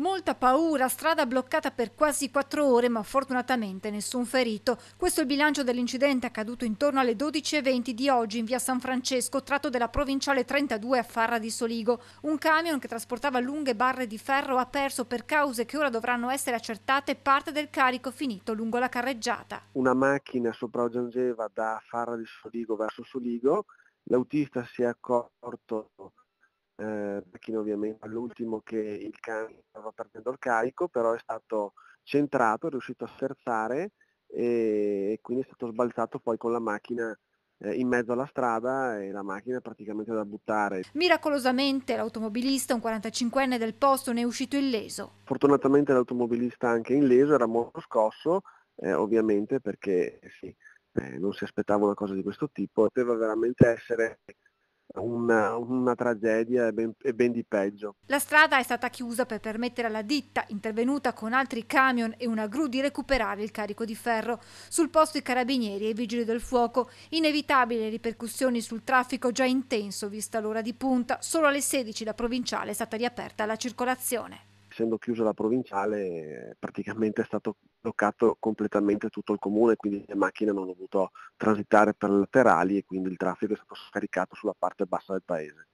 Molta paura, strada bloccata per quasi quattro ore, ma fortunatamente nessun ferito. Questo è il bilancio dell'incidente accaduto intorno alle 12.20 di oggi in via San Francesco, tratto della provinciale 32 a Farra di Soligo. Un camion che trasportava lunghe barre di ferro ha perso per cause che ora dovranno essere accertate parte del carico finito lungo la carreggiata. Una macchina sopraggiungeva da Farra di Soligo verso Soligo, l'autista si è accorto macchina ovviamente all'ultimo che il cane stava perdendo il carico, però è stato centrato, è riuscito a sterzare e quindi è stato sbalzato poi con la macchina eh, in mezzo alla strada e la macchina praticamente da buttare. Miracolosamente l'automobilista, un 45enne del posto, ne è uscito illeso. Fortunatamente l'automobilista anche illeso era molto scosso, eh, ovviamente perché sì, eh, non si aspettava una cosa di questo tipo, poteva veramente essere una, una tragedia e ben, ben, di peggio. La strada è stata chiusa per permettere alla ditta, intervenuta con altri camion e una gru, di recuperare il carico di ferro. Sul posto i carabinieri e i vigili del fuoco, inevitabili ripercussioni sul traffico già intenso vista l'ora di punta, solo alle 16 la provinciale è stata riaperta alla circolazione essendo chiusa la provinciale eh, praticamente è stato bloccato completamente tutto il comune, quindi le macchine non hanno dovuto transitare per laterali e quindi il traffico è stato scaricato sulla parte bassa del paese.